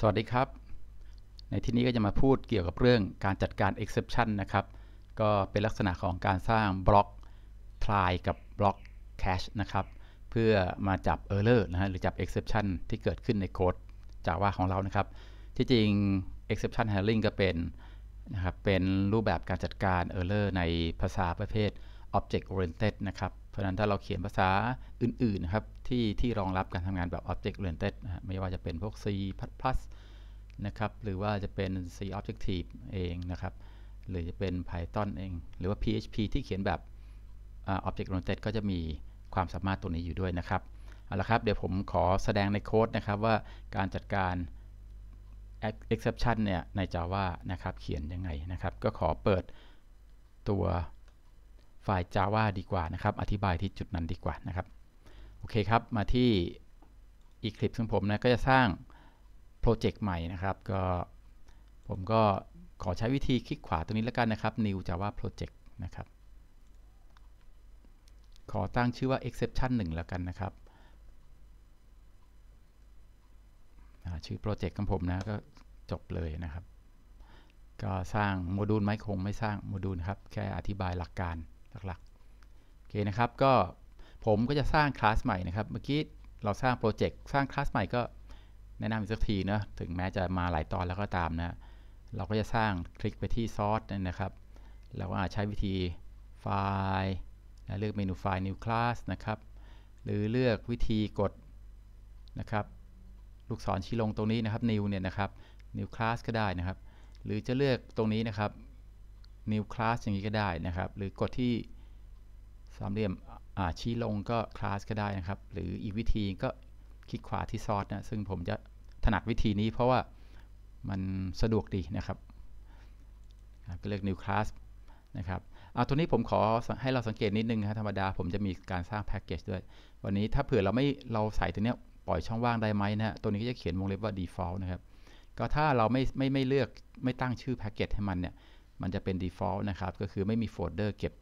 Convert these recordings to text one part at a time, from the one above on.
สวัสดีครับ ในที่นี้ก็จะมาพูดเกี่ยวกับเรื่องการจัดการ exception นะครับ ก็เป็นลักษณะของการสร้างบล็อก try กับบล็อก cache นะครับ เพื่อมาจับ error นะฮะหรือจับ exception ที่เกิดขึ้นในโค้ดจากว่าของเรานะครับ ที่จริง exception handling ก็เป็นนะครับ เป็นรูปแบบการจัดการ error ในภาษาประเภท object oriented นะครับราะฉะนั้นถ้าเราเขียนภาษาอื่นๆนะครับที่ที่รองรับการทำงานแบบ object oriented นะไม่ว่าจะเป็นพวก C++ นะครับหรือว่าจะเป็น C Objective เองนะครับ หรือจะเป็น Python เองหรือว่า PHP ที่เขียนแบบ Object Oriented ก็จะมีความสามารถตัวนี้อยู่ด้วยนะครับเอาละครับเดี๋ยวผมขอแสดงในโค้ดนะครับ ว่าการจัดการ exception เนี่ยใน Java นะครับเขียนยังไงนะครับ ก็ขอเปิดตัวไฟล์ Java ดีกว่านะครับ อธิบายที่จุดนั้นดีกว่านะครับ โอเคครับ มาที่ Eclipse ของผมนะ ก็จะสร้างโปรเจกต์ใหม่นะครับ ก็ผมก็ขอใช้วิธีคลิกขวาตรงนี้แล้วกันนะครับ New Java Project นะครับ ขอตั้งชื่อว่า exception 1แล้วกันนะครับ ชื่อโปรเจกต์ของผมนะ ก็จบเลยนะครับ ก็สร้างโมดูลไม่คงไม่สร้างโมดูลครับ แค่อธิบายหลักการหลักๆโอเคนะครับก็ผมก็จะสร้างคลาสใหม่นะครับ เมื่อกี้เราสร้างโปรเจกต์สร้างคลาสใหม่ก็ แนะนำอีกสักทีนะถึงแม้จะมาหลายตอนแล้วก็ตามนะ เราก็จะสร้างคลิกไปที่ซอสนะครับ เราก็อาจใช้วิธีไฟล์เลือกเมนูไฟล์ new class นะครับ หรือเลือกวิธีกดนะครับ ลูกศรชี้ลงตรงนี้นะครับ new เนี่ยนะครับ new class ก็ได้นะครับ หรือจะเลือกตรงนี้นะครับ new class อย่างนี้ก็ได้นะครับหรือกดที่สามเหลี่ยมชี้ลงก็ class ก็ได้นะครับ หรืออีกวิธีก็คลิกขวาที่ซอสนะซึ่งผมจะถนัดวิธีนี้เพราะว่ามันสะดวกดีนะครับก็เลือก new class นะครับเอาตัวนี้ผมขอให้เราสังเกตนิดนึงครธรรมดาผมจะมีการสร้างแพ็กเกจด้วย วันนี้ถ้าเผื่อเราไม่เราใส่ตัวนี้ปล่อยช่องว่าง ได้ไหมนะตัวนี้ก็จะเขียนวงเล็บว่า default นะครับก็ถ้าเราไม่ไม่ไม่เลือกไม่ตั้งชื่อแพ็กเกจให้มันเนี่ยมันจะเป็น default นะครับ ก็คือไม่มีโฟลเดอร์เก็บ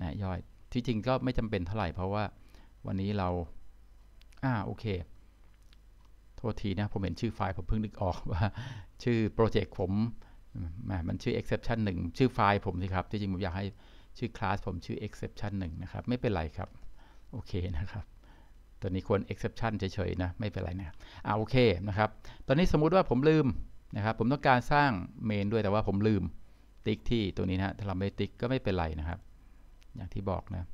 นะย่อย ที่จริงก็ไม่จำเป็นเท่าไหร่ เพราะว่าวันนี้เรา อ่าโอเค โทษทีนะ ผมเห็นชื่อ ไฟล์ผมเพิ่งนึกออกว่าชื่อโปรเจกต์ผมมันชื่อ exception 1ชื่อไฟล์ผมสิครับ ที่จริง ผมอยากให้ชื่อคลาสผมชื่อ exception 1นะครับไม่เป็นไรครับ โอเคนะครับ ตอนนี้ควร exception เฉยๆนะไม่เป็นไรนะ อ่าโอเคนะครับ ตอนนี้สมมุติว่าผมลืมนะครับผมต้องการสร้างเมนด้วยแต่ว่าผมลืมติ๊กที่ตัวนี้นะถ้าเราไม่ติ๊กก็ไม่เป็นไรนะครับ อย่างที่บอกนะ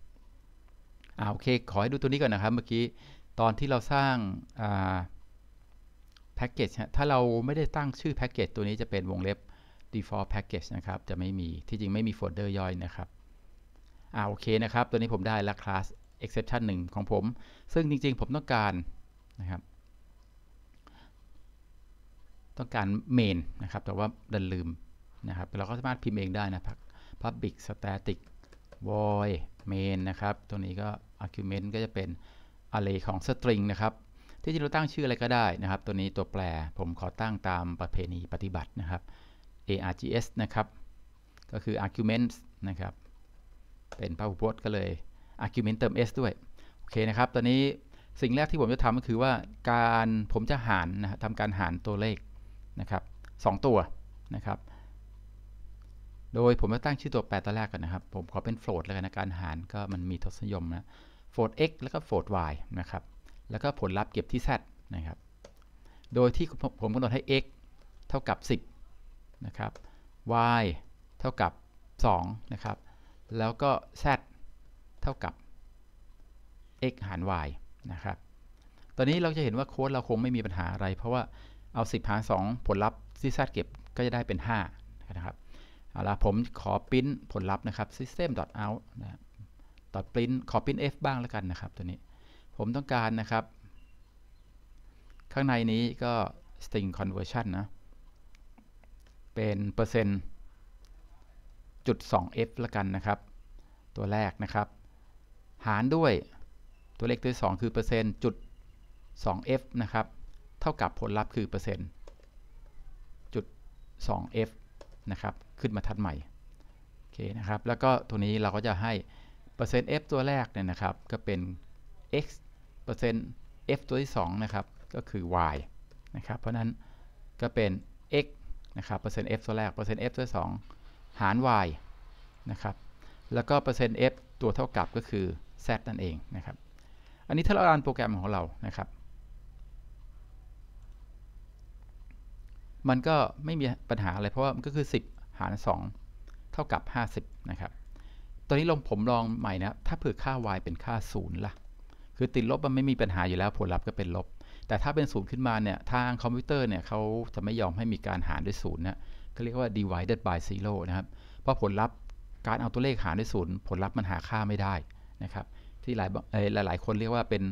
อ่าโอเคขอให้ดูตัวนี้ก่อนนะครับ เมื่อกี้ตอนที่เราสร้างแพ็กเกจถ้าเราไม่ได้ตั้งชื่อแพ็กเกจตัวนี้จะเป็นวงเล็บ default package นะครับ จะไม่มีที่จริงไม่มีโฟลเดอร์ย่อยนะครับอ่าโอเคนะครับตัวนี้ผมได้ละ class exception 1 ของผม ซึ่งจริงๆผมต้องการนะครับ ต้องการ main นะครับแต่ว่าดันลืมนะครับ เราก็สามารถพิมพ์เองได้นะ public static void main นะครับ ตัวนี้ก็ argument ก็จะเป็น array ของ string นะครับ ที่จริงเราตั้งชื่ออะไรก็ได้นะครับ ตัวนี้ตัวแปรผมขอตั้งตามประเพณีปฏิบัตินะครับ args นะครับ ก็คือ argument นะครับ เป็นพหุพจน์ก็เลย argument เติม s ด้วย โอเคนะครับ ตอนนี้สิ่งแรกที่ผมจะทำก็คือว่าการผมจะหารนะทำการหารตัวเลขนะครับ 2 ตัวนะครับโดยผมจะตั้งชื่อตัวแปรตัวแรกก่อนนะครับ ผมขอเป็นโฟลด์แล้วกันนะการหารก็มันมีทศนิยมนะโฟลด์ x แล้วก็โฟลด์ y นะครับ แล้วก็ผลลัพธ์เก็บที่ z นะครับ โดยที่ผมกำหนดให้ x เท่ากับ 10นะครับ y เท่ากับ2นะครับ แล้วก็ z เท่ากับ x หาร y นะครับ ตอนนี้เราจะเห็นว่าโค้ดเราคงไม่มีปัญหาอะไร เพราะว่าเอา10หาร2ผลลัพธ์ที่ z เก็บก็จะได้เป็น 5 นะครับเอาละผมขอปริ้นผลลัพธ์นะครับ system.out นะต่อปริ้นขอปริ้น f บ้างแล้วกันนะครับ ตัวนี้ ผมต้องการนะครับ ข้างในนี้ก็ string conversion นะ เป็นเปอร์เซ็นต์จุด 2f ละกันนะครับ ตัวแรกนะครับ หารด้วยตัวเลขตัวสอง2คือเปอร์เซ็นต์จุด 2f นะครับ เท่ากับผลลัพธ์คือเปอร์เซ็นต์จุด 2f นะครับขึ้นมาทัดใหม่โอเคนะครับ แล้วก็ตัวนี้เราก็จะให้เปอร์เซ็นต์ f ตัวแรกเนี่ยนะครับก็เป็น x เปอร์เซ็นต์ f ตัวที่2นะครับ ก็คือ y นะครับ เพราะนั้นก็เป็น x นะครับเปอร์เซ็นต์ f ตัวแรกเปอร์เซ็นต์ f ตัวที่2หาร y นะครับแล้วก็เปอร์เซ็นต์ f ตัวเท่ากับก็คือ z นั่นเอง นะครับ อันนี้ถ้าเราอ่านโปรแกรมของเรานะครับมันก็ไม่มีปัญหาอะไรเพราะว่ามันก็คือ 10หาร2เท่ากับ 50 นะครับตอนนี้ลงผมลองใหม่นะ ถ้าเผื่อค่า y เป็นค่า0ล่ะ คือติดลบมันไม่มีปัญหาอยู่แล้ว ผลลัพธ์ก็เป็นลบ แต่ถ้าเป็นศูนย์ขึ้นมาเนี่ย ทางคอมพิวเตอร์เนี่ยเขาจะไม่ยอมให้มีการหารด้วยศูนย์นะเขาเรียกว่า divided by zero นะครับ เพราะผลลัพธ์การเอาตัวเลขหารด้วยศูนย์ผลลัพธ์มันหาค่าไม่ได้นะครับ ที่หลายหลายคนเรียกว่าเป็น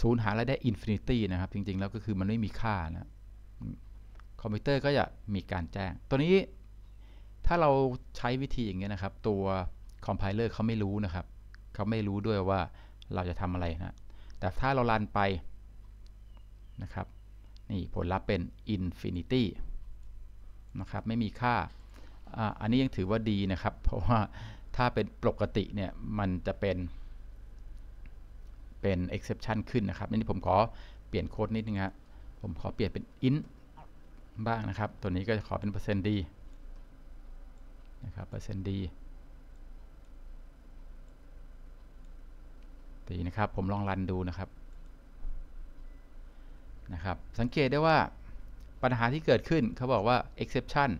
ศูนย์หารายได้อินฟินิตี้นะครับ จริงๆแล้วก็คือมันไม่มีค่านะ คอมพิวเตอร์ก็จะมีการแจ้ง ตัวนี้ถ้าเราใช้วิธีอย่างเงี้ยนะครับตัวคอมไพเลอร์เขาไม่รู้นะครับเขาไม่รู้ด้วยว่าเราจะทำอะไรนะแต่ถ้าเราลันไปนะครับนี่ผลลัพธ์เป็น infinity นะครับไม่มีค่า อันนี้ยังถือว่าดีนะครับ เพราะว่าถ้าเป็นปกติเนี่ยมันจะเป็นเป็น exception ขึ้นนะครับนี่ผมขอเปลี่ยนโค้ดนิดนึงฮะผมขอเปลี่ยนเป็น int บ้างนะครับตัวนี้ก็จะขอเป็นเปอร์เซ็นต์ดีะครับเปอร์เซ็นต์ดีตีนะครับผมลองรันดูนะครับ นะครับ สังเกตได้ว่าปัญหาที่เกิดขึ้นเขาบอกว่า exception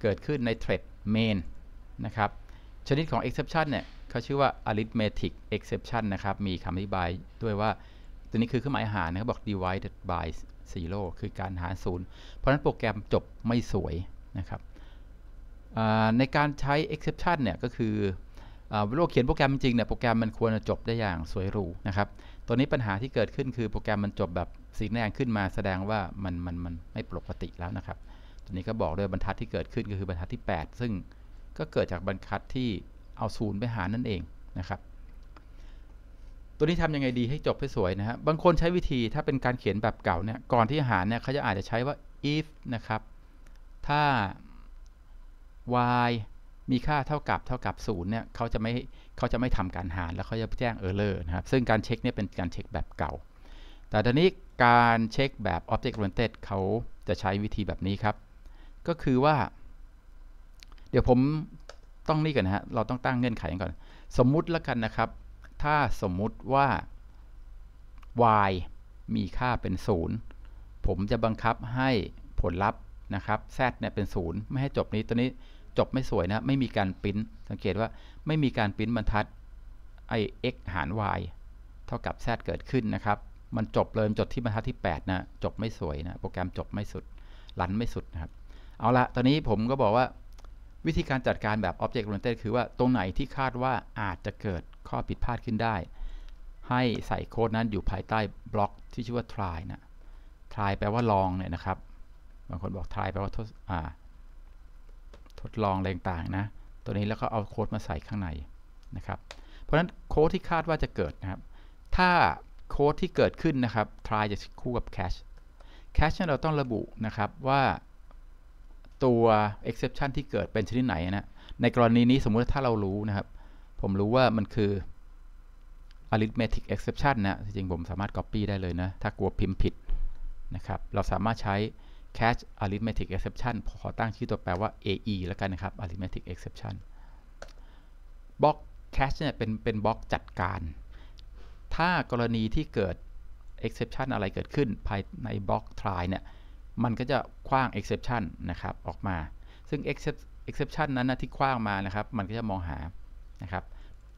เกิดขึ้นใน thread main นะครับ ชนิดของ exception เนี่ยเขาชื่อว่า arithmetic exception นะครับ มีคำอธิบายด้วยว่า ตัวนี้คือเครื่องหมายหาร นะครับบอก divided by zero คือการหารศูนย์เพราะนั้นโปรแกรมจบไม่สวยนะครับในการใช้ exception เนี่ย ก็คือเวลาเขียนโปรแกรมจริงเนี่ยโปรแกรมมันควรจะจบได้อย่างสวยหรูนะครับ ตัวนี้ปัญหาที่เกิดขึ้นคือ โปรแกรมมันจบแบบ สีแดงขึ้นมาแสดงว่า มัน มันมันไม่ปกติแล้วนะครับ ตัว นี้ก็บอก ด้วยบรรทัดที่เกิดขึ้นก็คือบรรทัดที่ 8 ซึ่งก็เกิดจากบรรทัดที่เอาศูนย์ไปหานั่นเองนะครับ ตัวนี้ทำยังไงดีให้จบให้สวยนะฮะบบางคนใช้วิธีถ้าเป็นการเขียนแบบเก่าเนี่ยก่อนที่หารเนี่ยเขาจะอาจจะใช้ว่า if นะครับ ถ้า y มีค่าเท่ากับ เท่ากับ0เนี่ยเขาจะ ไม่เขาจะไม่ทำการหารแล้วเขาจะแจ้งเออร์เลอร์นะครับ ซึ่งการเช็คเนี่ยเป็นการเช็คแบบเก่า แต่ทีนี้การเช็คแบบ object oriented เขาจะใช้วิธีแบบนี้ครับ ก็คือว่า เดี๋ยวผมต้องนี่ก่อนนะ ฮะ เราต้อง ตั้งเงื่อนไขกก่อน สมมุติแล้วกันนะครับ ถ้าสมมุติว่า y มีค่าเป็น 0 ผมจะบังคับให้ผลลัพธ์นะครับ z เนี่ยเป็น0ไม่ให้จบนี้ตัวนี้จบไม่สวยนะ ไม่มีการปริ้น สังเกตว่า ไม่มีการปริ้นบรรทัดไอ x หาร y เท่ากับ z เกิดขึ้นนะครับ มันจบเลย จบที่บรรทัดที่8นะ จบไม่สวยนะ โปรแกรมจบไม่สุดรันไม่สุดนะครับ เอาละตอนนี้ผมก็บอกว่า วิธีการจัดการแบบ object oriented คือว่าตรงไหนที่คาดว่าอาจจะเกิดข้อผิดพลาดขึ้นได้ ให้ใส่โค้ดนั้นอยู่ภายใต้บล็อกที่ชื่อว่า try นะ try แปลว่าลองเนี่ยนะครับบางคนบอกทายแปลว่าทดทดลองแรงต่างนะ ตัวนี้แล้วก็เอาโค้ดมาใส่ข้างใน นะครับ เพราะฉะนั้นโค้ดที่คาดว่าจะเกิดนะครับ ถ้าโค้ดที่เกิดขึ้นนะครับทายจะคู่กับ cache cache เราต้องระบุนะครับ ว่าตัว exception ที่เกิดเป็นชนิดไหนนะในกรณีนี้สมมุติถ้าเรารู้นะครับ ผมรู้ว่ามันคือ arithmetic exception นะจริงผมสามารถ copy ได้เลยนะ ถ้ากลัวพิมพ์ผิดนะครับ เราสามารถใช้ catch arithmetic exception ขอตั้งชื่อตัวแปลว่า AE แล้วกันนะครับ arithmetic exception บล็อก catch เนี่ยเป็นเป็นบล็อกจัดการ ถ้ากรณีที่เกิด exception อะไรเกิดขึ้น ภายในบล็อก try เนี่ย มันก็จะคว้าง exception นะครับ ออกมา ซึ่ง exception นั้นนะที่คว้างมานะครับ มันก็จะมองหา นะครับ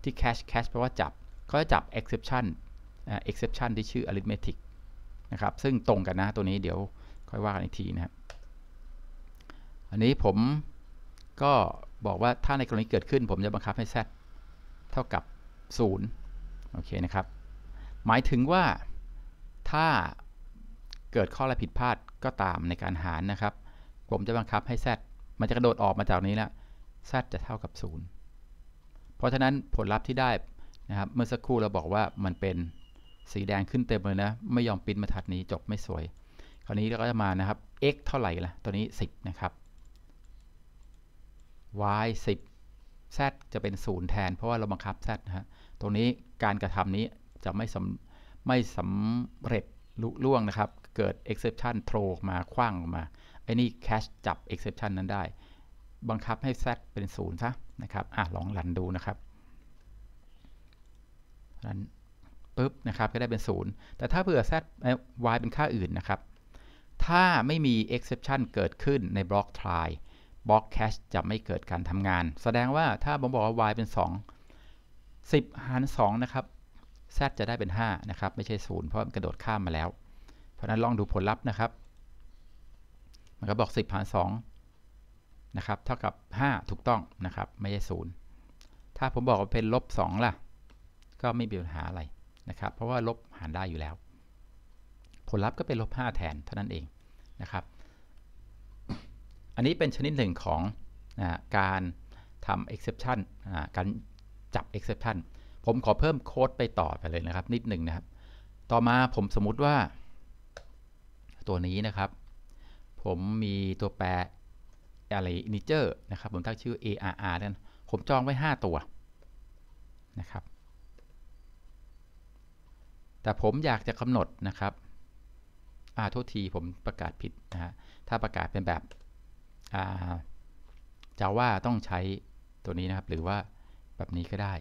ที่ catch catch แปลว่าจับก็จะจับ exception exception ที่ชื่อ arithmetic นะครับ ซึ่งตรงกันนะ ตัวนี้เดี๋ยวค่อยว่ากันอีกทีนะครับอันนี้ผมก็บอกว่าถ้าในกรณีเกิดขึ้น ผมจะบังคับให้ z เท่ากับ0โอเคนะครับ หมายถึงว่าถ้าเกิดข้ออะไรผิดพลาดก็ตามในการหารนะครับผมจะบังคับให้ z มันจะกระโดดออกมาจากนี้แล้ว z จะเท่ากับ 0 เพราะฉะนั้นผลลัพธ์ที่ได้นะครับเมื่อสักครู่เราบอกว่ามันเป็นสีแดงขึ้นเต็มเลยนะไม่ยอมปิ้นมาทัดนี้จบไม่สวยคราวนี้เราก็จะมานะครับ x เท่าไหร่ล่ะ ตัวนี้10นะครับ y 10 z จะเป็น0แทน เพราะว่าเราบังคับ z นะฮะตรงนี้การกระทำนี้จะไม่สำไม่สำเร็จลุล่วงนะครับ เกิด exception throw มาคว้างออกมา ไอ้นี่ cache จับ exception นั้นได้ บังคับให้ z เป็น0ซะนะครับอ่ะลองรันดูนะครับรันปุ๊บนะครับ ก็ได้เป็น0แต่ถ้าเผื่อ z y เป็นค่าอื่นนะครับถ้าไม่มี exception เกิดขึ้นในบล็อก try บล็อก cache จะไม่เกิดการทำงาน แสดงว่าถ้าผมบอกว่า y เป็น 2 10 หาร 2 นะครับ z จะได้เป็น 5 นะครับ ไม่ใช่ 0 เพราะมันกระโดดข้ามมาแล้ว เพราะนั้นลองดูผลลัพธ์นะครับ มันก็บอก 10 หาร 2 นะครับ เท่ากับ 5 ถูกต้องนะครับ ไม่ใช่ 0 ถ้าผมบอกว่าเป็นลบ2ล่ะ ก็ไม่มีปัญหาอะไรนะครับ เพราะว่าลบหารได้อยู่แล้วผลลัพธ์ก็เป็นลบ5แทนเท่านั้นเองนะครับ อันนี้เป็นชนิดหนึ่งของนะการทำ exception การจับ exception ผมขอเพิ่มโค้ดไปต่อไปเลยนะครับนิดหนึ่งนะครับ ต่อมาผมสมมุติว่า ตัวนี้นะครับผมมีตัวแปรอะไรนิเจอร์นะครับผมตั้งชื่อ arr นั่นผมจองไว้ 5 ตัวนะครับ แต่ผมอยากจะกำหนดนะครับอาโทษทีผมประกาศผิดนะฮะ ถ้าประกาศเป็นแบบอาจาว่าต้องใช้ตัวนี้ นะครับ หรือว่าแบบนี้ก็ได้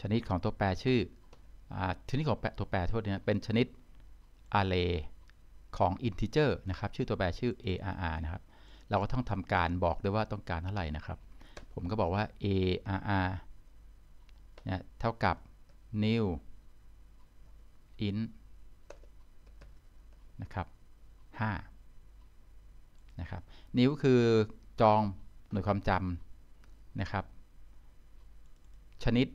ชนิดของตัวแปรชื่ออชนิดของตัวแปรโทษนะเป็นชนิด array ของ integer นะครับ ชื่อตัวแปรชื่อ arr นะครับ เราก็ต้องทำการบอกด้วยว่าต้องการเท่าไหร่นะครับ ผมก็บอกว่า arr เนี่ยเท่ากับ new int นะครับ 5 นะครับ นิ้วคือจองหน่วยความจำนะครับ ชนิด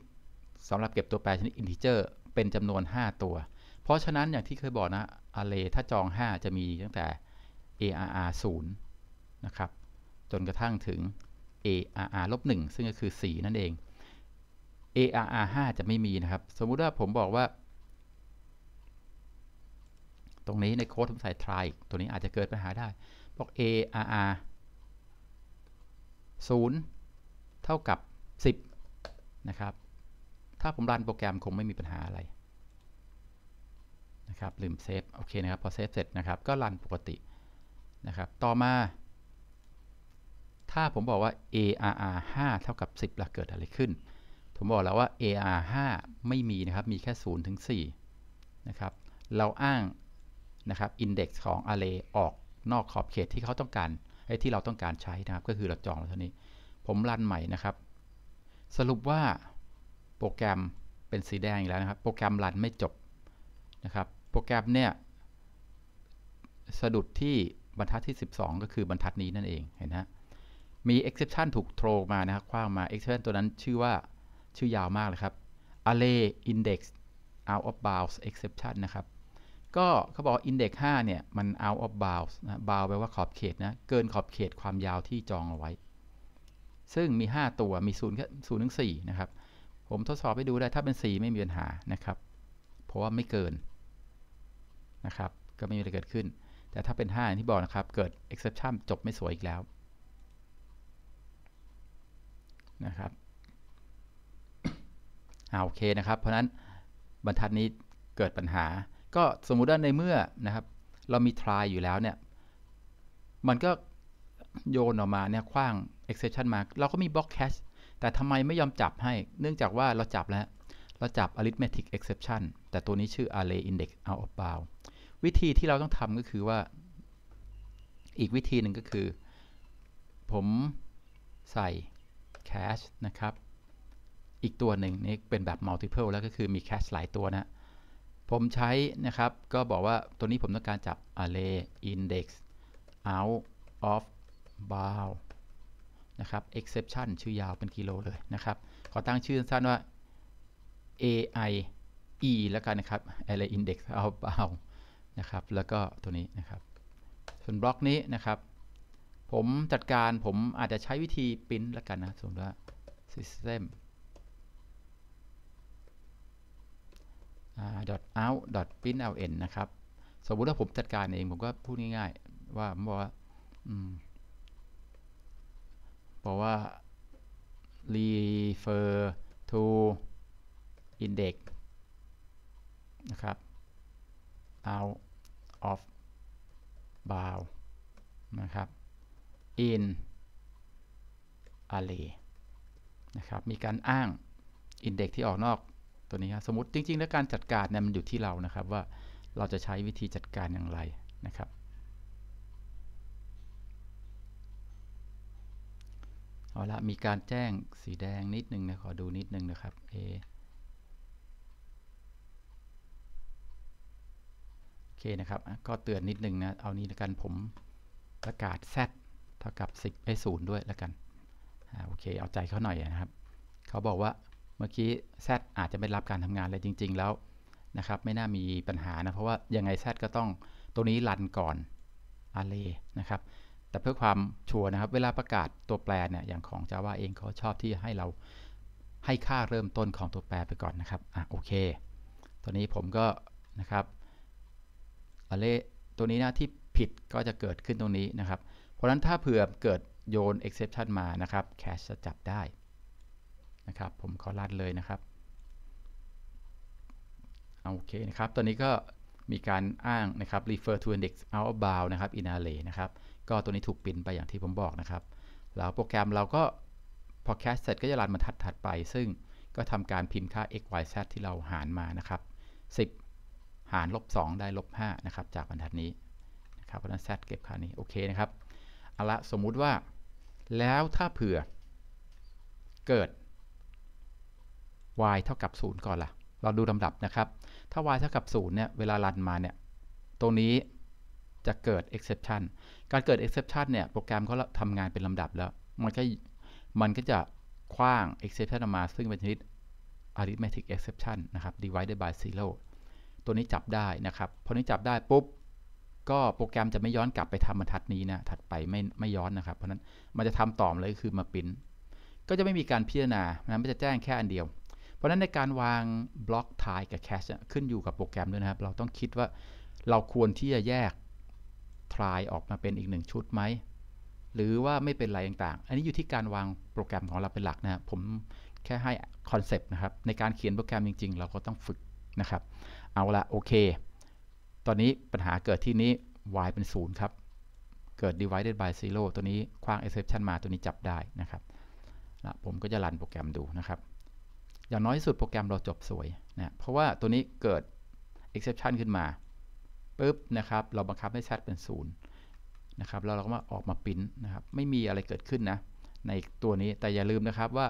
สำหรับเก็บตัวแปรชนิดอินทิเจอร์เป็นจำนวน 5 ตัว เพราะฉะนั้นอย่างที่เคยบอกนะอาเลถ้าจอง 5 จะมีตั้งแต่ arr 0นะครับ จนกระทั่งถึง arr ลบ1ซึ่งก็คือ 4 นั่นเอง arr 5จะไม่มีนะครับ สมมุติว่าผมบอกว่าตรงนี้ ในโค้ดผมใส่ try ตัวนี้อาจจะเกิดปัญหาได้บอก arr 0เท่ากับ 10นะครับ ถ้าผมรันโปรแกรมคงไม่มีปัญหาอะไร นะครับ ลืม เซฟ โอเค นะครับ พอเซฟเสร็จนะครับ ก็รันปกติ นะครับ ต่อมา ถ้าผมบอกว่า arr 5 เท่ากับ 10ละเกิดอะไรขึ้น ผมบอกแล้วว่า arr 5 ไม่มี นะครับ มีแค่ 0 ถึง 4 นะครับ เราอ้างนะครับอินเด็กซ์ของ array ออกนอกขอบเขตที่เขาต้องการไอ้ที่เราต้องการใช้นะครับ ก็คือเราจองเท่านี้ ผมรัน ใหม่นะครับ สรุปว่าโปรแกรมเป็นสีแดงอีกแล้วนะครับ โปรแกรมรันไม่จบ นะครับ โปรแกรมเนี่ยสะดุดที่บรรทัดที่ 12 ก็คือบรรทัดนี้นั่น เอง เห็นไะมี exception ถูก โทรมา นะครับคว้างมา exception ตัวนั้นชื่อว่า ชื่อยาวมากเลยครับ array index out of bounds exception นะครับก็เขาบอก Index 5เนี่ย มัน out of bounds นะ bound แปลว่าขอบเขตนะ เกินขอบเขตความยาวที่จอง เอาไว้ ซึ่งมี 5 ตัว มี0ูนย์ศูนย์ถึงสนะ ครับ ผมทดสอบไปดู ได้ ถ้าเป็น 4 ไม่ มี ปัญหานะครับ เพราะว่าไม่เกิน นะ ครับ ก็ ไม่ มีอะไรเกิดขึ้น แต่ถ้าเป็น 5ที่บอก นะ ครับ เกิด exception จบไม่สวยอีกแล้วนะครับ อ่าโอเคนะครับ เพราะนั้นบรรทัดนี้เกิดปัญหาก็ สมมุติว่าในเมื่อนะครับ เรามี try อยู่แล้ว เนี่ย มันก็โยนออกมา เนี่ยคว้าง exception มา เราก็มี block cache แต่ทำไมไม่ยอมจับให้เนื่องจากว่าเราจับแล้วเราจับ arithmetic exception แต่ตัวนี้ชื่อ array index out of bound วิธีที่เราต้องทำก็คือว่าอีกวิธีหนึ่งก็คือ ผมใส่ cache นะครับอีกตัวหนึ่งนี่เป็นแบบ multiple แล้วก็คือมี cache หลายตัวนะผมใช้นะครับก็บอกว่าตัวนี้ผมต้องการจับ array index out of bound นะครับ exception ชื่อยาวเป็นกิโลเลยนะครับขอตั้งชื่อสั้นว่า ai e แล้วกันนะครับ array index out bound นะครับแล้วก็ตัวนี้นะครับ ส่วนบล็อกนี้นะครับผมจัดการผมอาจจะใช้วิธีปริ้นแล้วกันนะสมมติว่า system out println นะครับ สมมุติว่าผมจัดการเอง ผมก็พูดง่ายๆ ว่าบอกว่าบอกว่า refer to index นะครับ out of bound นะครับ in array นะครับ มีการอ้าง index ที่ออกนอกัวนี้สมมติจริงๆ แล้วการจัดการเนี่ยมันอยู่ที่เรานะครับว่าเราจะใช้วิธีจัดการอย่างไรนะครับเอาละมีการแจ้งสีแดงนิดนึงนะขอดูนิดนึงนะครับ A โอเคนะครับก็เตือนนิดนึงนะเอานี้ละกันผมประกาศ Z เท่ากับ10ไปศูนย์ด้วยละกันโอเคเอาใจเขาหน่อยนะครับเขาบอกว่าเมื่อกี้ Z อาจจะไม่รับการทำงานเลยจริง ๆ แล้วนะครับ ไม่น่า มีปัญหา นะ เพราะว่ายังไง Z ก็ต้องตัวนี้รันก่อนอาร์เรนะครับ แต่เพื่อความชัวร์นะครับ เวลาประกาศตัวแปรเนี่ยอย่างของ Java เองเขาชอบที่ให้เราให้ค่าเริ่มต้นของตัวแปรไปก่อนนะครับอ่ะโอเคตัวนี้ผมก็ นะครับอาร์เรตัวนี้นะที่ผิดก็จะเกิดขึ้นตรงนี้นะครับ เพราะนั้นถ้าเผื่อเกิดโยน exception มานะครับ cache จะจับได้นะครับ ผมขอลัดเลย นะครับเอาโอเค นะครับ ตอนนี้ก็มีการอ้างนะครับ refer to index out bound นะครับ in array นะครับ ก็ตัวนี้ถูกปินไปอย่างที่ ผม บอก นะครับ แล้ว โปรแกรมเราก็พอแคสเสร็จก็จะรันมาทัดถัดไป ซึ่งก็ทำการพิมพ์ค่า x y z ที่เราหารมา นะครับ10 หารลบ2ได้ลบ5นะครับจากบรรทัดนี้นะครับเพราะนั้น z เก็บค่านี้โอเคนะครับเอาละสมมุติว่า แล้วถ้าเผื่อเกิด y เท่ากับ0ก่อนละ่ะ เราดูลำดับนะครับ ถ้า y เท่ากับ0เนี่ย เวลารันมาเนี่ย ตรงนี้จะเกิด exception การเกิด exception เนี่ย โปรแกรมเขาทำงานเป็นลำดับแล้ว มันก็มันก็จะคว้าง exception ออกมา ซึ่งเป็นชนิด arithmetic exception นะครับ divided by zero ตัวนี้จับได้นะครับ พอนี้จับได้ปุ๊บ ก็โปรแกรมจะไม่ย้อนกลับไปทำบรรทัดนี้นะถัดไปไม่ไม่ย้อนนะครับ เพราะนั้น มันจะทำต่อเลยคือมาปิ้นก็จะไม่มีการพิจารณานะมันจะแจ้งแค่อันเดียวพราะฉะนั้นในการวางบล็อกทายกับแคชขึ้นอยู่กับโปรแกรมด้วยนะครับ เราต้องคิดว่าเราควรที่จะแยกทายออกมาเป็นอีกหนึ่งชุดไหม หรือว่าไม่เป็นไรต่างๆ อันนี้อยู่ที่การวางโปรแกรมของเราเป็นหลักนะครับ ผมแค่ให้คอนเซปต์นะครับ ในการเขียนโปรแกรมจริงๆ เราก็ต้องฝึกนะครับ เอาละโอเค ตอนนี้ปัญหาเกิดที่นี้ y เป็น0ครับ เกิด divided by 0ตัวนี้คว้าง exception มาตัวนี้จับได้นะครับผมก็จะรันโปรแกรมดูนะครับอย่างน้อยที่สุดโปรแกรมเราจบสวยนะ เพราะว่าตัวนี้เกิด exception ขึ้นมาปุ๊บนะครับเราบังคับให้ชดเป็น0นะครับแล้วเราก็มาออกมาปิ้นนะครับไม่มีอะไรเกิดขึ้นนะในตัวนี้แต่อย่าลืมนะครับว่า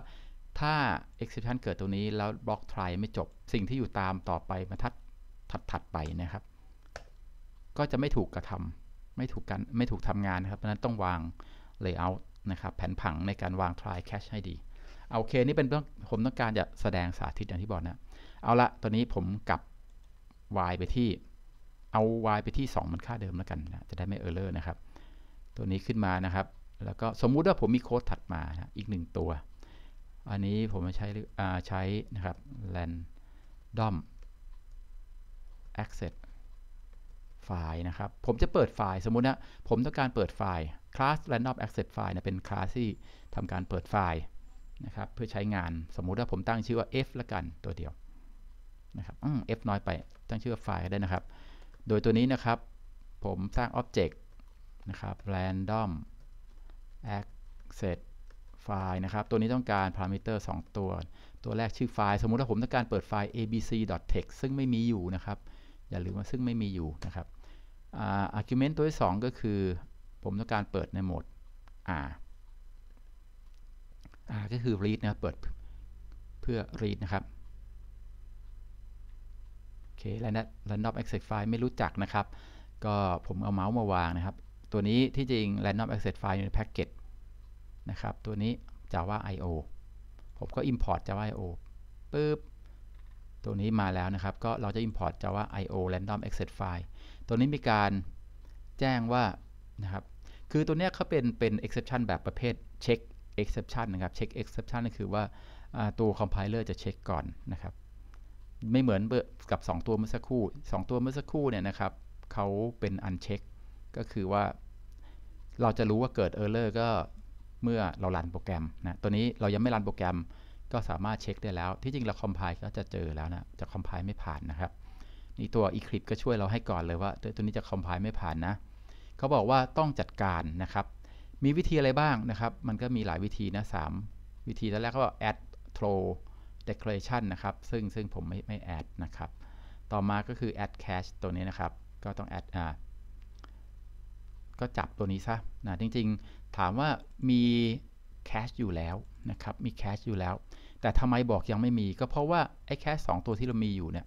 ถ้า exception เกิดตัวนี้แล้วบล็อก try ไม่จบสิ่งที่อยู่ตามต่อไปมาทัดถัดถัดไปนะครับ ก็จะไม่ถูกกระทำไม่ถูกกันไม่ถูกทำงานนะครับเพราะนั้นต้องวาง layout นะครับแผนผังในการวาง try c a c h ให้ดีโอเค นี่เป็นผมต้องการจะแสดงสาธิตอย่างที่บอกนะ เอาละตอนนี้ผมกลับ y ไปที่ เอา y ไปที่ 2 มันค่าเดิมแล้วกันนะจะได้ไม่เออร์เลอร์นะครับ ตัวนี้ขึ้นมานะครับ แล้วก็สมมุติว่าผมมีโค้ดถัดมานะอีก1ตัว อันนี้ผมใช้ใช้นะครับ random access file นะครับ ผมจะเปิดไฟล์สมมุตินะ ผมต้องการเปิดไฟล์ class random access file นะเป็นคลาสที่ทำการเปิดไฟล์นะครับเพื่อใช้งานสมมุติว่าผมตั้งชื่อว่า f ละกันตัวเดียวนะครับอืม f น้อยไปตั้งชื่อว่าไฟล์ได้นะครับ โดยตัวนี้นะครับ ผมสร้างออ็บเจกต์นะครับ random access file นะครับตัวนี้ต้องการพารามิเตอร์2ตัว ตัวแรกชื่อไฟล์สมมุติว่าผมต้องการเปิดไฟล์ abc.text ซึ่งไม่มีอยู่นะครับอย่าลืมว่าซึ่งไม่มีอยู่นะครับ argument ตัวที่2ก็คือผมต้องการเปิดในโหมด r R ก็คือ read นะครับเปิดเพื่อ read นะครับโอเคแล้วนะ random access file ไม่รู้จักนะครับ ก็ผมเอาเมาส์มาวางนะครับ ตัวนี้ที่จริง random access file อยู่ในแพ็กเกจนะครับ ตัวนี้ java io ผมก็ import java io ปึ๊บตัวนี้มาแล้วนะครับก็เราจะ import java io random access file ตัวนี้มีการแจ้งว่านะครับ คือตัวนี้เขาเป็นเป็น exception แบบประเภทเช็ค exception นะครับเช็คเ exception ก็คือว่าตัว compiler จะเช็คก่อนนะครับ ไม่เหมือนกับ 2 ตัวเมื่อสักครู่ 2 ตัวเมื่อสักครู่เนี่ยนะครับ เขาเป็น uncheck ก็คือว่าเราจะรู้ว่าเกิด error ก็เมื่อเรารันโปรแกรมนะ ตัวนี้เรายังไม่รันโปรแกรมก็สามารถเช็คได้แล้ว ที่จริงเราคอมไพล์ก็จะเจอแล้วนะ จะคอมไพล์ไม่ผ่านนะครับนี่ตัว Eclipse ก็ช่วยเราให้ก่อนเลยว่า ตัวนี้จะคอมไพล์ไม่ผ่านนะเขาบอกว่าต้องจัดการนะครับมีวิธีอะไรบ้างนะครับ มันก็มีหลายวิธีนะสามวิธีตอนแรกก็ add throw declaration นะครับ ซึ่งซึ่งผมไม่ไม่ add นะครับ ต่อมาก็คือ add cache ตัวนี้นะครับ ก็ต้อง add อ่า ก็จับตัวนี้ซะ นะ จริงๆ ถามว่ามี c cash อยู่แล้วนะครับ มี c cash อยู่แล้ว แต่ทำไมบอกยังไม่มี ก็เพราะว่าไอ้ c คชสองตัวที่เรามีอยู่เนี่ย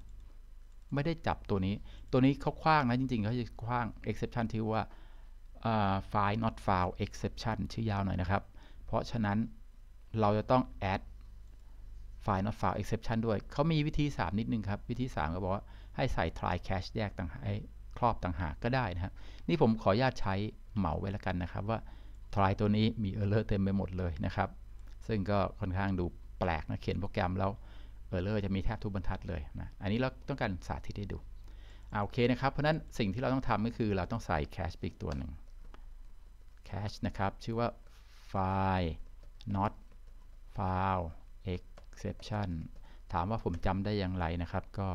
ไม่ได้จับตัวนี้ ตัวนี้เขาคว้างนะ จริงๆเขาจะคว้าง exception ที่ว่าไฟล์ not found exception ชื่อยาวหน่อยนะครับ เพราะฉะนั้นเราจะต้อง add ไฟล์ not found exception ด้วย เขามีวิธี 3 นิดนึงครับ วิธี 3 ก็บอกว่าให้ใส่ try c a c h แยกต่างหากครอบต่างหากก็ได้นะครับ นี่ผมขออนุญาตใช้เหมาไว้ลวกันนะครับ ว่า try ตัวนี้มี error เต็มไปหมดเลยนะครับ ซึ่งก็ค่อนข้างดูแปลกนะเขียนโปรแกรมแล้ว error จะมีแทบทุกบรรทัดเลยนะ อันนี้เราต้องการสาธิตให้ดูเอาโอเคนะครับ เพราะนั้นสิ่งที่เราต้องทำก็คือเราต้องใส่ c a c h อีกตัวหนึ่ง cache นะ ครับ ชื่อว่า file not found exception ถามว่าผมจำได้อย่างไรนะครับ ก็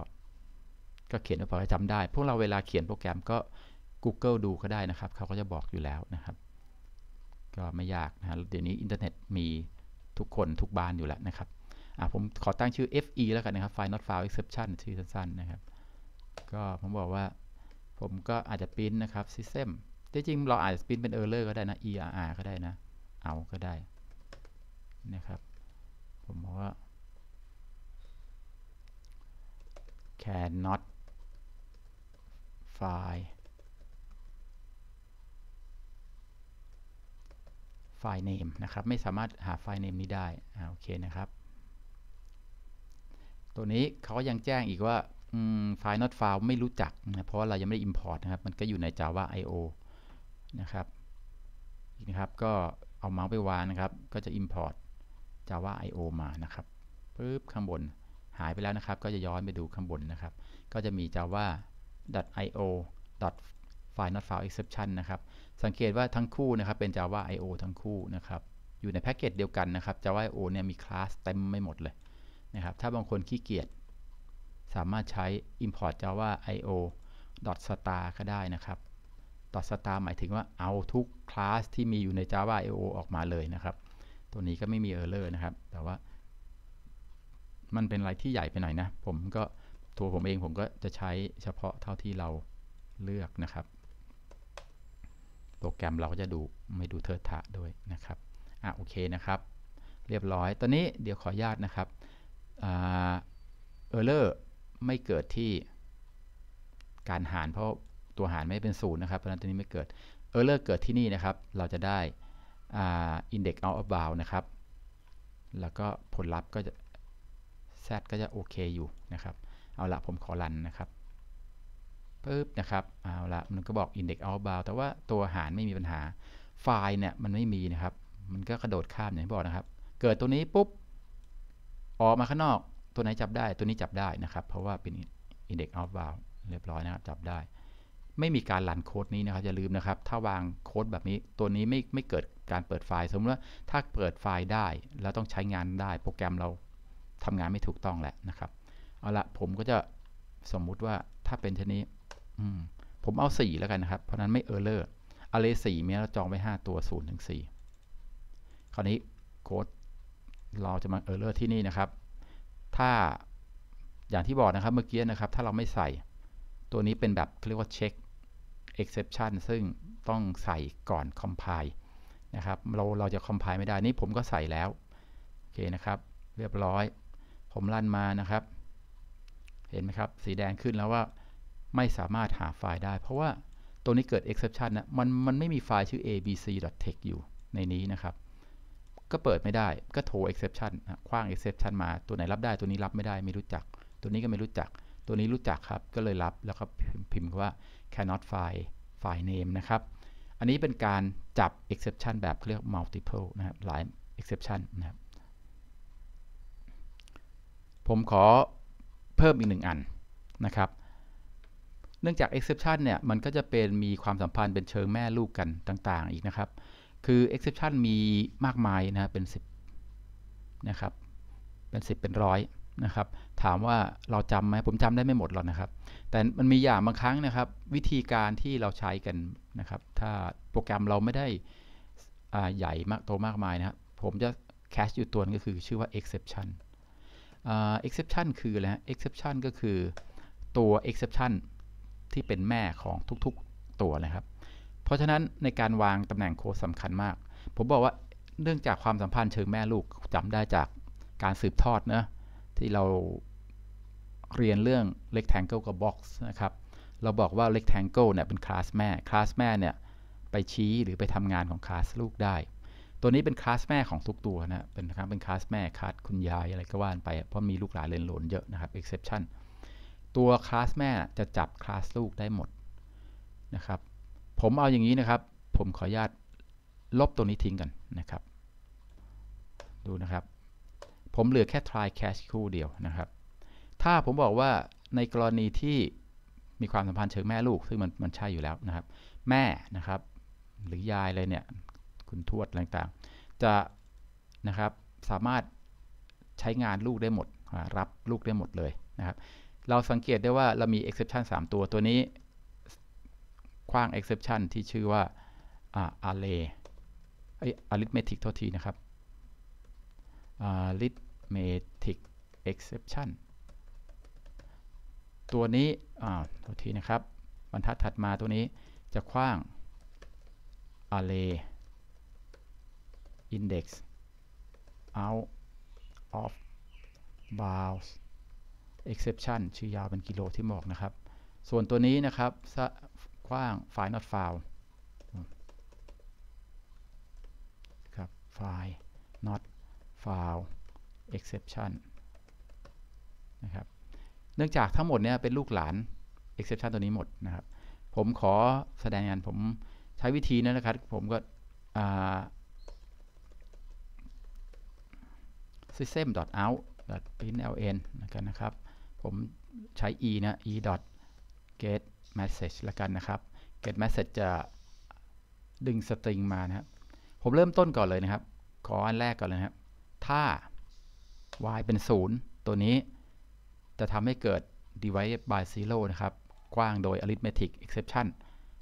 ก็ เขียนไว้พอจจำได้ พวกเราเวลาเขียนโปรแกรมก็ Google ดูก็ได้นะครับ เขาก็จะบอกอยู่แล้วนะครับ ก็ไม่ยากนะเดี๋ยวนี้ อินเทอร์เน็ต มีทุกคน ทุก บ้านอยู่ แล้วนะครับผมขอตั้งชื่อ fe แล้วกันนะครับ file not found exception ชื่อสั้นๆนะครับก็ผมบอกว่าผมก็อาจจะพิมพ์นะครับ system ท่จริง เราอาจจะพิมพ์เป็น e อ r o r ก็ได้นะ err ก็ได้นะ เอา ก็ได้นะครับ ผมบอกว่า cannot f i n d file name นะครับ ไม่สามารถหาไฟล์ name นี้ได้อโอเคนะครับ ตัวนี้เขายังแจ้งอีกว่าไฟล์ not found ไม่รู้จักนะเพราะว่าเรายังไม่ได้ import นะครับ มันก็อยู่ใน java io นะครับอีกนะครับก็เอาเมาส์ไปวางนะครับ ก็จะ import java io มานะครับปึ๊บข้างบน หายไปแล้วนะครับ ก็จะย้อนไปดูข้างบนนะครับ ก็จะมี java io file not found exception นะครับ สังเกตว่าทั้งคู่นะครับ เป็น java io ทั้งคู่นะครับ อยู่ในแพ็กเกจเดียวกันนะครับ java io เนี่ยมีคลาสเต็มไม่หมดเลยนะครับถ้าบางคนขี้เกียจสามารถใช้ import java io star ก็ได้นะครับต่อสตาร์หมายถึงว่า เอาทุกคลาส ที่มีอยู่ใน Java IO ออกมาเลยนะครับ ตัวนี้ก็ไม่มี Error นะครับแต่ว่า มันเป็นอะไรที่ใหญ่ไป หน่อย นะ ผม ก็ตัว ผมเองผมก็จะใช้เฉพาะเท่าที่เราเลือกนะครับ โปรแกรมเราก็จะดูไม่ดูเทิดทะด้วยนะครับอ่ะโอเคนะครับ เรียบร้อยตอนนี้เดี๋ยวขออนุญาตนะครับเออร์เลอร์ไม่เกิดที่การหารเพราะตัวหารไม่เป็นศูนย์นะครับเพราะฉะนั้นตัวนี้ไม่เกิด error เกิดที่นี่นะครับ เราจะได้ index o u อ of b o บาวนะครับ แล้วก็ผลลัพธ์ก็จะ z ก็จะโอเคอยู่นะครับ เอาละผมขอรันนะครับปึ๊บนะครับ เอาละมันก็บอก index out bound แต่ว่าตัวหารไม่มีปัญหา ไฟล์เนี่ยมันไม่มีนะครับ มันก็กระโดดข้ามอย่างที่บอกนะครับ เกิดตัวนี้ปุ๊บออกมาข้างนอก ตัวไหนจับได้ตัวนี้จับได้นะครับ เพราะว่าเป็น index out bound เรียบร้อยนะครับจับได้ไม่มีการหลันโค้ดนี้นะครับอย่าลืมนะครับ ถ้าวางโค้ดแบบนี้ ตัวนี้ไม่ไม่เกิดการเปิดไฟล์ สมมติว่าถ้าเปิดไฟล์ได้แล้วต้องใช้งานได้โปรแกรมเราทำงานไม่ถูกต้องแหละนะครับเอาละผมก็จะสมมุติว่าถ้าเป็นชนี้ผมเอา4แล้วกันนะครับ เพราะนั้นไม่เออร์เลอร์อะไรสี่เมียเราจองไว้5ตัว0ถึง4คราวนี้โค้ด เราจะมาเออร์เลอร์ที่นี่นะครับ ถ้าอย่างที่บอกนะครับเมื่อกี้นะครับ ถ้าเราไม่ใส่ตัวนี้เป็นแบบเรียกว่าเช็ค exception ซึ่งต้องใส่ก่อน compile นะครับ เราเราจะ compile ไม่ได้นี่ผมก็ใส่แล้วโอเคนะครับเรียบร้อยผมลั่นมานะครับ เห็นไหมครับสีแดงขึ้นแล้วว่าไม่สามารถหาไฟล์ได้เพราะว่าตัวนี้เกิด exception นะมันมันไม่มีไฟล์ชื่อ abc.tex อยู่ในนี้นะครับ ก็เปิดไม่ได้ก็โทร exception คว้าง exception มา ตัวไหนรับได้ตัวนี้รับไม่ได้ไม่รู้จักตัวนี้ก็ไม่รู้จักตัวนี้รู้จักครับ ก็เลยรับแล้วก็พิมพ์ว่า cannot find file name นะครับ อันนี้เป็นการจับ exception แบบเรียก multiple นะครับหลาย exception นะครับ ผมขอเพิ่มอีกหนึ่งอันนะครับ เนื่องจาก exception เนี่ยมันก็จะเป็นมีความสัมพันธ์เป็นเชิงแม่ลูกกันต่างๆ อีกนะครับ คือ exception มีมากมายนะ เป็น 10 นะครับ เป็น 10 เป็นร้อยนะครับถามว่าเราจำไหมผมจำได้ไม่หมดหรอกนะครับ แต่มันมีอย่างบางครั้งนะครับ วิธีการที่เราใช้กันนะครับ ถ้าโปรแกรมเราไม่ได้ใหญ่มากโตมากมายนะครับผมจะแคชอยู่ตัวนึงก็คือชื่อว่า exception exception คืออะไร exception ก็คือตัว exception ที่เป็นแม่ของทุกๆตัวนะครับ เพราะฉะนั้นในการวางตำแหน่งโค้ดสำคัญมาก ผมบอกว่าเนื่องจากความสัมพันธ์เชิงแม่ลูกจำได้จากการสืบทอดนะที่เราเรียนเรื่อง rectangle กับ box นะครับ เราบอกว่า rectangle เนี่ยเป็นคลาสแม่ คลาสแม่เนี่ยไปชี้หรือไปทำงานของคลาสลูกได้ ตัวนี้เป็นคลาสแม่ของทุกตัวนะเป็นครับ เป็นคลาสแม่คลาสคุณยายอะไรก็ว่านไป เพราะมีลูกหลานเรียนหลนเยอะ นะครับ exception ตัวคลาสแม่จะจับคลาสลูกได้หมดนะครับ ผมเอาอย่างนี้นะครับ ผมขออนุญาตลบตัวนี้ทิ้งกันนะครับ ดูนะครับผมเหลือ แค่ try catch คู่เดียวนะครับ ถ้าผมบอกว่าในกรณีที่มีความสัมพันธ์เชิงแม่ลูก ซึ่ง มัน มันใช่ อยู่แล้ว นะครับ แม่ นะครับ หรือยายเลยเนี่ยคุณทวดต่างๆ จะ นะครับ สามารถใช้งานลูกได้หมดรับลูกได้หมดเลย นะครับ เราสังเกตได้ว่าเรามี exception 3ตัวตัวนี้คว้าง exception ที่ชื่อว่า array arithmetic ัทษทีนะครับ a r ริท m a t i c exception ตัวนี้อ่าตัวทีนะครับ บรรทัดถัดมาตัวนี้ จะคว้าง array index out of bounds exception ชื่อยาวเป็นกิโลที่บอกนะครับ ส่วนตัวนี้ นะครับ กว้าง file not found ครับ file not found exception นะครับ เนื่องจากทั้งหมด เนี่ย เป็นลูกหลาน exception ตัวนี้หมดนะครับ ผมขอแสดงงานผม ใช้วิธีนั้นนะครับ ผมก็ system.out.println ันนะครับ ผมใช้ e นะ e get message ละกัน นะครับ get message จะดึงสตริงมา นะครับ ผมเริ่มต้นก่อนเลยนะครับ ขอ อันแรกก่อนเลยนะครับถ้า y เป็น 0 ตัวนี้จะทำให้เกิด divide by zero นะครับ กว้างโดย arithmetic exception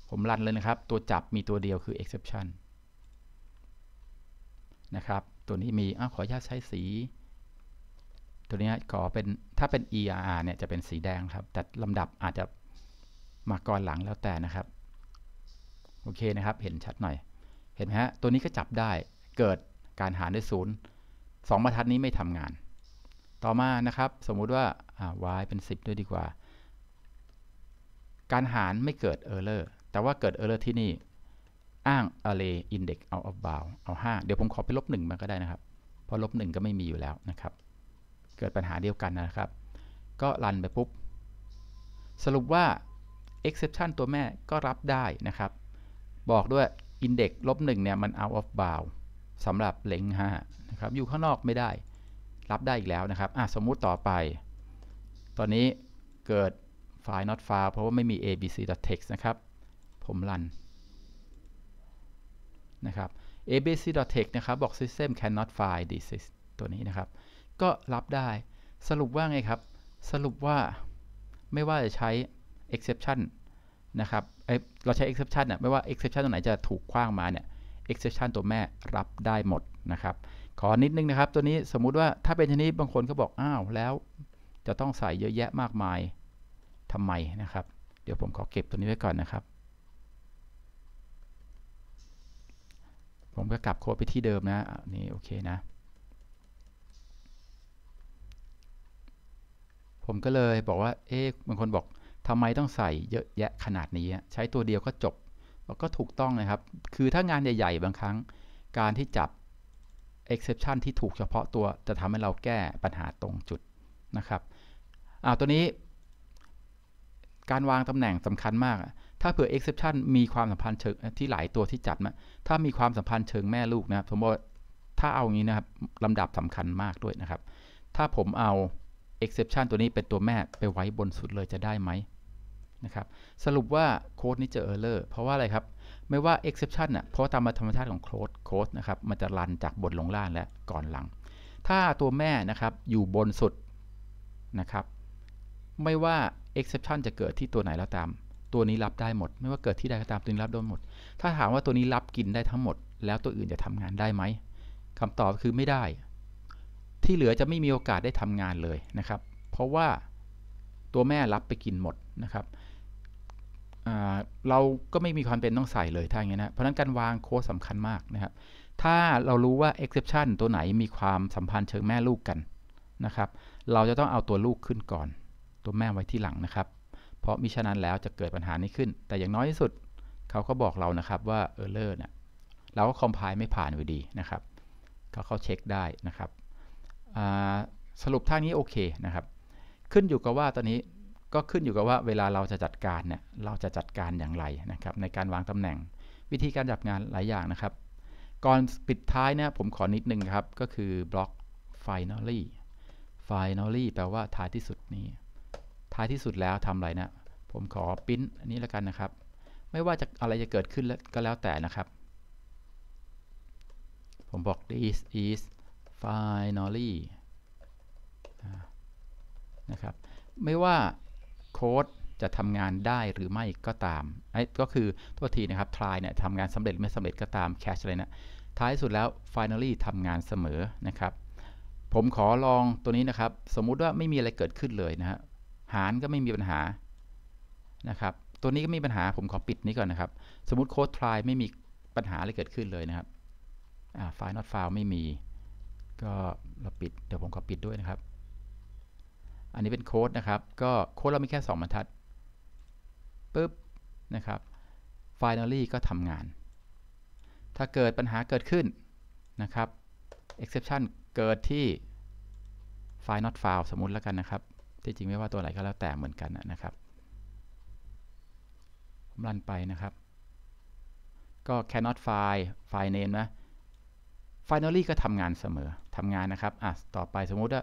ผมรันเลยนะครับ ตัวจับมีตัวเดียวคือ exception นะครับ ตัวนี้มีอขออนุญาตใช้สี ตัวนี้ขอเป็น ถ้าเป็น err เนี่ยจะเป็นสีแดงครับ แต่ลำดับอาจจะมาก่อนหลังแล้วแต่นะครับ โอเคนะครับเห็นชัดหน่อย เห็นไหมฮะตัวนี้ก็จับได้เกิดการหารด้วยศูนย์2บรรทัดนี้ไม่ทำงาน ต่อมานะครับสมมุติว่า y เป็น 10 ด้วยดีกว่า การหารไม่เกิด error แต่ว่าเกิด error ที่นี่ อ้าง array index out of bound เอา5เดี๋ยวผมขอไปลบ1มันก็ได้นะครับเพราะลบ1ก็ไม่มีอยู่แล้วนะครับ เกิดปัญหาเดียวกันนะครับ ก็รันไปปุ๊บ สรุปว่า exception ตัวแม่ก็รับได้นะครับ บอกด้วย index ลบ1เนี่ยมัน out of bound สำหรับ เล็ง5นะครับ อยู่ข้าง นอกไม่ได้ รับได้ อีก แล้ว นะครับ อ่ะสมมุติต่อไป ตอนนี้เกิดไฟล์ not found เพราะว่าไม่มี a b c t x t นะครับ ผมรัน นะครับ a b c t x t นะครับ บอก system cannot find this ตัวนี้ นะครับ ก็รับได้สรุปว่า ไง ครับ สรุปว่าไม่ว่าจะใช้ exception นะครับเรา ใช้ exception นะไม่ว่า exception ตรงไหนจะถูกคว้างมาเนี่ย exception ตัวแม่ รับได้หมด นะครับขออนิดนึงนะครับตัวนี้สมมุติว่าถ้าเป็นชนิดบางคนก็บอกอ้าวแล้วจะต้องใส่เยอะแยะมากมายทำไมนะครับ เดี๋ยวผมขอเก็บตัวนี้ไว้ก่อนนะครับ ผมก็กลับโค้ดไปที่เดิมนะนี่ โอเคนะ ผมก็เลยบอกว่า เอ๊ะบางคนบอกทำไมต้องใส่เยอะแยะขนาดนี้ ใช้ตัวเดียวก็จบก็ถูกต้องนะครับ คือถ้างานใหญ่ๆบางครั้ง การที่จับ exception ที่ถูกเฉพาะตัวจะทำให้เราแก้ปัญหาตรงจุดนะครับอ่า ตัวนี้ การวางตำแหน่งสำคัญมาก ถ้าเผื่อ exception มีความสัมพันธ์เชิงที่หลายตัวที่จับนะถ้ามีความสัมพันธ์เชิง แม่ลูกนะสมมติถ้าเอาอย่างนี้นะครับลำดับสำคัญมากด้วยนะครับ ถ้าผมเอา exception ตัวนี้เป็นตัวแม่ไปไว้บนสุดเลยจะได้ไหมนะครับสรุปว่า โค้ดนี้เจอ error เพราะว่าอะไรครับ ไม่ว่า exception น่ะ เพราะตามธรรมชาติของโค้ดโค้ดนะครับมันจะรันจาก บน ลงล่างและ ก่อนหลัง ถ้าตัวแม่นะครับอยู่บนสุดนะครับ ไม่ว่า exception จะเกิดที่ตัวไหนแล้วตาม ตัวนี้รับได้หมด ไม่ว่าเกิดที่ใดก็ตามตัวนี้รับได้หมด ถ้าถามว่าตัวนี้รับกินได้ทั้งหมด แล้วตัวอื่นจะทำงานได้ไหมคำตอบคือไม่ได้ ที่เหลือจะไม่มีโอกาสได้ทำงานเลยนะครับ เพราะว่าตัวแม่รับไปกินหมดนะครับเราก็ไม่มีความเป็นต้องใส่เลยถ้าอย่างนี้นะเพราะนั้นการวางโค้ดสำคัญมากนะครับ ถ้าเรารู้ว่า exception ตัวไหนมีความสัมพันธ์เชิงแม่ลูกกันนะครับ เราจะต้องเอาตัวลูกขึ้นก่อน ตัวแม่ไว้ที่หลังนะครับ เพราะมิฉะนั้นแล้วจะเกิดปัญหานี้ขึ้น แต่อย่างน้อยที่สุดเขาก็บอกเรานะครับว่าเออร์เลอร์นี่ยเราก็คอมไพล์ไม่ผ่านอยู่ดีนะครับเขาเขาเช็คได้นะครับสรุปท่านี้โอเคนะครับ ขึ้นอยู่กับว่าตอนนี้ก็ขึ้นอยู่กับว่าเวลาเราจะจัดการเนี่ยเราจะจัดการอย่างไรนะครับในการวางตำแหน่ง วิธีการจับงานหลายอย่างนะครับ ก่อนปิดท้ายนะผมขอนิดนึงครับก็คือบล็อก finally finally แปลว่าท้ายที่สุดนี้ ท้ายที่สุดแล้วทำอะไรนะผมขอปิ้นอันนี้แล้วกันนะครับ ไม่ว่าจะอะไรจะเกิดขึ้นก็แล้วแต่นะครับ ผมบอก this is finally นะครับไม่ว่าโค้ดจะ ทำงานได้หรือไม่ก็ตาม ไอ้ก็คือตัวทีนะครับ try เนี่ยทำงานสำเร็จไม่สำเร็จก็ตาม c a c h อะไรนะท้ายสุดแล้ว finally ทำงานเสมอนะครับ ผมขอลองตัวนี้นะครับ สมมุติว่าไม่มีอะไรเกิดขึ้นเลยนะฮะ หารก็ไม่มีปัญหานะครับ ตัวนี้ก็มีปัญหา ผมขอปิดนี้ก่อนนะครับ สมมติโค้ด try ไม่มีปัญหาอะไรเกิดขึ้นเลยนะครับไฟล์ not found ไม่มี ก็เราปิด เดี๋ยวผมขอปิดด้วยนะครับอันนี้เป็นโค้ดนะครับ ก็โค้ดเรามีแค่2บรรทัดปุ๊บนะครับ finally ก็ทำงาน ถ้าเกิดปัญหาเกิดขึ้นนะครับ exception เกิดที่ file not found สมมติแล้วกันนะครับ ที่จริงไม่ว่าตัวไหนก็แล้วแต่เหมือนกันนะครับผมรันไปนะครับ ก็ cannot find file name นะ finally ก็ทำงานเสมอทำงานนะครับ อ่ะ ต่อไปสมมติว่า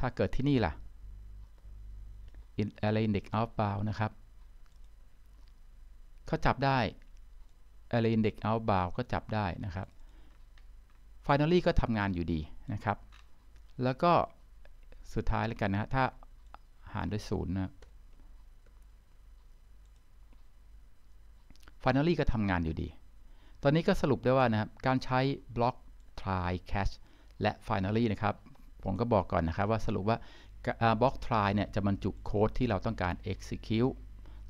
ถ้าเกิดที่นี่ล่ะ array index out bound นะครับเขาจับได้ array index out bound ก็จับได้นะครับ finally ก็ทำงานอยู่ดีนะครับ แล้วก็สุดท้ายแล้วกันนะฮะถ้าหารด้วยศูนย์นะ finally ก็ทำงานอยู่ดี ตอนนี้ก็สรุปได้ว่านะครับการใช้ block try catch และ finally นะครับ ผมก็บอกก่อนนะครับว่าสรุปว่าบล็อกทรายเนี่ยจะบรรจุโค้ดที่เราต้องการ execute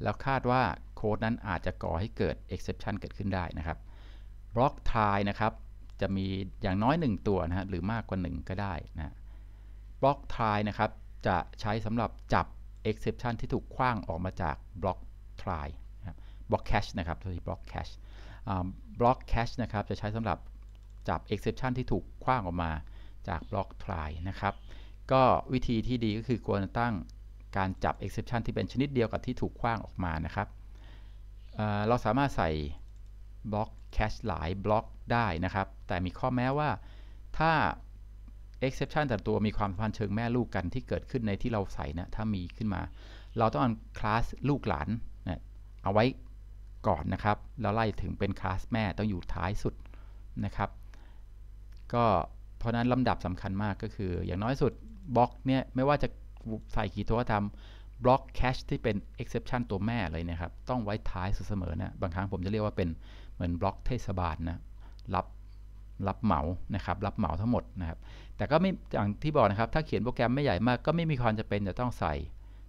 แล้วคาดว่าโค้ดนั้นอาจจะก่อให้เกิด exception เกิดขึ้นได้นะครับบล็อกทรายนะครับจะมีอย่างน้อย 1 ตัวนะฮะหรือมากกว่า 1 ก็ได้นะบล็อกทรายนะครับจะใช้สำหรับจับ exception ที่ถูกคว้างออกมาจากบล็อกทรายบล็อกแคชนะครับที่บล็อกแคชบล็อกแคชนะครับจะใช้สำหรับจับ exception ที่ถูกคว้างออกมาจากบล็อกทรายนะครับก็วิธีที่ดีก็คือควรตั้งการจับ exception ที่เป็นชนิดเดียวกับที่ถูกคว้างออกมานะครับเเราสามารถใส่บล็อกแคชหลายบล็อกได้นะครับ แต่มีข้อแม้ว่าถ้า exception แต่ตัวมีความสัมพันธ์เชิงแม่ลูกกันที่เกิดขึ้นในที่เราใส่นะถ้ามีขึ้นมา เราต้องเอาคลาสลูกหลานนะเอาไว้ก่อนนะครับ แล้วไล่ถึงเป็นคลาสแม่ต้องอยู่ท้ายสุดนะครับ ก็เพราะนั้นลำดับสำคัญมากก็คืออย่างน้อยสุดบล็อกเนี่ย ไม่ว่าจะใส่กี่ตัวก็ทำบล็อกแคชที่เป็น exception ตัวแม่เลยนะครับ ต้องไว้ท้ายเสมอนะ บางครั้งผมจะเรียกว่าเป็นเหมือนบล็อกเทศบาลนะ รับ รับเหมานะครับ รับเหมาทั้งหมดนะครับ แต่ก็ไม่อย่างที่บอกนะครับ ถ้าเขียนโปรแกรมไม่ใหญ่มากก็ไม่มีความจำเป็นจะต้องใส่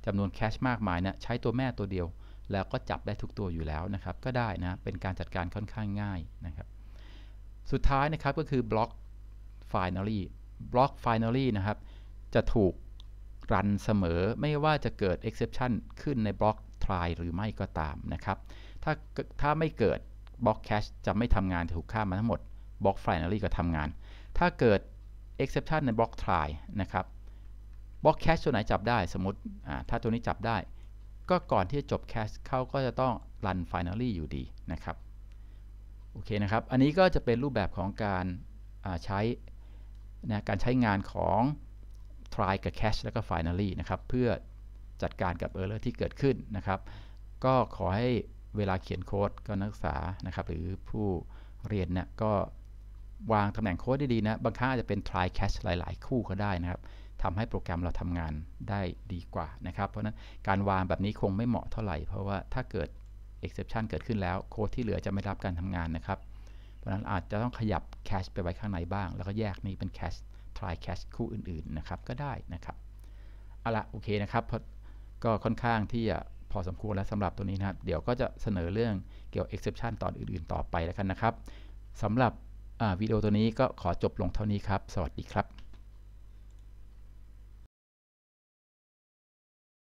จำนวนแคชมากมายนะ ใช้ตัวแม่ตัวเดียว แล้วก็จับได้ทุกตัวอยู่แล้วนะครับ ก็ได้นะ เป็นการจัดการค่อนข้างง่ายนะครับ สุดท้ายนะครับก็คือบล็อกฟ i n a l l y บล็อกฟ i n a l l y นะครับจะถูกรันเสมอไม่ว่าจะเกิด exception ขึ้นในบล็อก try หรือไม่ก็ตามนะครับ ถ้าถ้าไม่เกิดบล็อก cache จะไม่ทำงานถูกข้ามมาทั้งหมดบล็อก finally ก็ทำงาน ถ้าเกิด exception ในบล็อก try นะครับบล็อก cache ตัวไหนจับได้สมมติถ้าตัวนี้จับได้ ก็ก่อนที่จะจบ cache เขาก็จะต้อง run finally อยู่ดีนะครับโอเคนะครับ อันนี้ก็จะเป็นรูปแบบของการใช้นะการใช้งานของ try กับ catch แล้วก็ finally นะครับเพื่อจัดการกับ error ที่เกิดขึ้นนะครับก็ขอให้เวลาเขียนโค้ดก็นักศึกษานะครับหรือผู้เรียนเนี่ยก็วางตำแหน่งโค้ดได้ดีนะ บางครั้งอาจจะเป็น try catch หลายๆ คู่ก็ได้นะครับทำให้โปรแกรมเราทำงานได้ดีกว่านะครับเพราะนั้นการวางแบบนี้คงไม่เหมาะเท่าไหร่ เพราะว่าถ้าเกิด exception เกิดขึ้นแล้วโค้ดที่เหลือจะไม่รับการทำงานนะครับเพราะนั้นอาจจะต้องขยับ cache ไปไว้ข้างในบ้าง แล้วก็แยกนี้เป็น cache apply cache คู่อื่นๆนะครับก็ได้นะครับเอาละโอเคนะครับ ก็ค่อนข้างที่จะพอสมควรแล้วสำหรับตัวนี้นะเดี๋ยวก็จะเสนอเรื่องเกี่ยว exception ตอนอื่นๆ ต่อไปแล้วกันนะครับสำหรับวิดีโอตัวนี้ก็ขอจบลงเท่านี้ครับ สวัสดีครับ